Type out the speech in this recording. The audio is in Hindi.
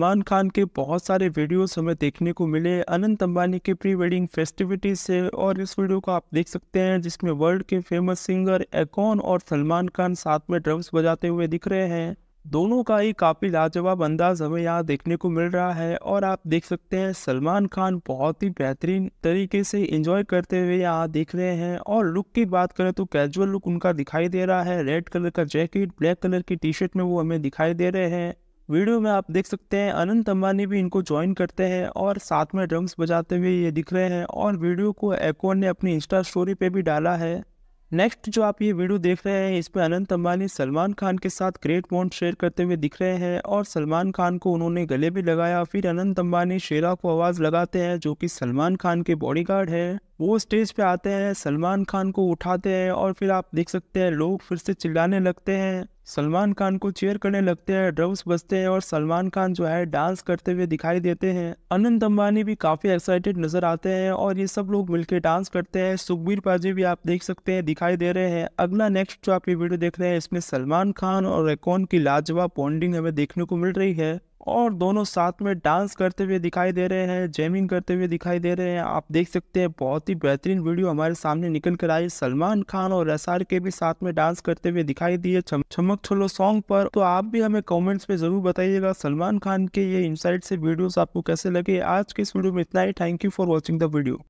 सलमान खान के बहुत सारे वीडियोस हमें देखने को मिले अनंत अंबानी के प्री वेडिंग फेस्टिविटीज से और इस वीडियो को आप देख सकते हैं जिसमें वर्ल्ड के फेमस सिंगर एकॉन और सलमान खान साथ में ड्रम्स बजाते हुए दिख रहे हैं दोनों का ही काफ़ी लाजवाब अंदाज हमें यहाँ देखने को मिल रहा है और आप देख सकते हैं सलमान खान बहुत ही बेहतरीन तरीके से इंजॉय करते हुए यहाँ देख रहे हैं और लुक की बात करें तो कैजुअल लुक उनका दिखाई दे रहा है रेड कलर का जैकेट ब्लैक कलर की टी शर्ट में वो हमें दिखाई दे रहे हैं वीडियो में आप देख सकते हैं अनंत अंबानी भी इनको ज्वाइन करते हैं और साथ में ड्रम्स बजाते हुए ये दिख रहे हैं और वीडियो को एकोन ने अपनी इंस्टा स्टोरी पे भी डाला है नेक्स्ट जो आप ये वीडियो देख रहे हैं इसमें अनंत अंबानी सलमान खान के साथ ग्रेट बॉन्ड शेयर करते हुए दिख रहे हैं और सलमान खान को उन्होंने गले भी लगाया फिर अनंत अंबानी शेरा को आवाज़ लगाते हैं जो कि सलमान खान के बॉडीगार्ड है वो स्टेज पे आते हैं सलमान खान को उठाते हैं और फिर आप देख सकते हैं लोग फिर से चिल्लाने लगते हैं सलमान खान को चेयर करने लगते हैं ड्रम्स बजते हैं और सलमान खान जो है डांस करते हुए दिखाई देते हैं अनंत अंबानी भी काफ़ी एक्साइटेड नजर आते हैं और ये सब लोग मिलकर डांस करते हैं सुखबीर पाजी भी आप देख सकते हैं दिखाई दे रहे हैं अगला नेक्स्ट जो आप ये वीडियो देख रहे हैं इसमें सलमान खान और रेकॉन की लाजवाब बॉन्डिंग हमें देखने को मिल रही है और दोनों साथ में डांस करते हुए दिखाई दे रहे हैं जेमिंग करते हुए दिखाई दे रहे हैं आप देख सकते हैं बहुत ही बेहतरीन वीडियो हमारे सामने निकल कर आई सलमान खान और एस के भी साथ में डांस करते हुए दिखाई दिए चमक छोलो सॉन्ग पर तो आप भी हमें कमेंट्स में जरूर बताइएगा सलमान खान के ये इनसाइट से वीडियो आपको कैसे लगे आज के इस वीडियो में इतना ही thank you for watching the video